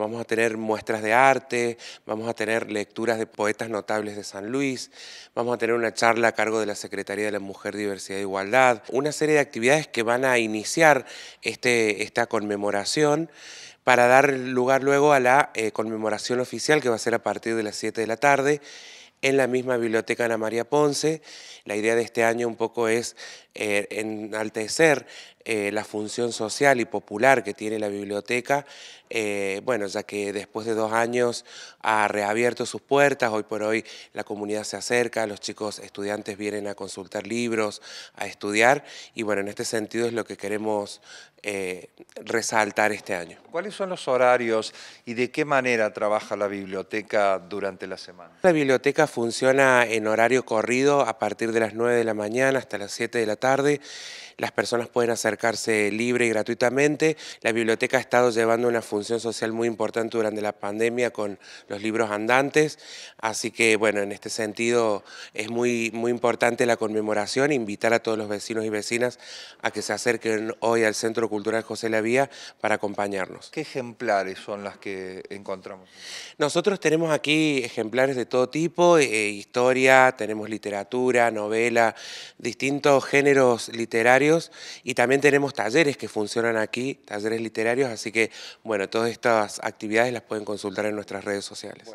Vamos a tener muestras de arte, vamos a tener lecturas de poetas notables de San Luis, vamos a tener una charla a cargo de la Secretaría de la Mujer, Diversidad e Igualdad, una serie de actividades que van a iniciar este, esta conmemoración para dar lugar luego a la eh, conmemoración oficial que va a ser a partir de las 7 de la tarde en la misma biblioteca Ana María Ponce. La idea de este año un poco es eh, enaltecer eh, la función social y popular que tiene la biblioteca, eh, bueno, ya que después de dos años ha reabierto sus puertas, hoy por hoy la comunidad se acerca, los chicos estudiantes vienen a consultar libros, a estudiar, y bueno, en este sentido es lo que queremos eh, resaltar este año. ¿Cuáles son los horarios y de qué manera trabaja la biblioteca durante la semana? La biblioteca funciona en horario corrido a partir de las 9 de la mañana hasta las 7 de la tarde las personas pueden acercarse libre y gratuitamente. La biblioteca ha estado llevando una función social muy importante durante la pandemia con los libros andantes, así que bueno, en este sentido es muy, muy importante la conmemoración, invitar a todos los vecinos y vecinas a que se acerquen hoy al Centro Cultural José Lavía para acompañarnos. ¿Qué ejemplares son las que encontramos? Nosotros tenemos aquí ejemplares de todo tipo, eh, historia, tenemos literatura, novela, distintos géneros literarios y también tenemos talleres que funcionan aquí, talleres literarios, así que bueno, todas estas actividades las pueden consultar en nuestras redes sociales.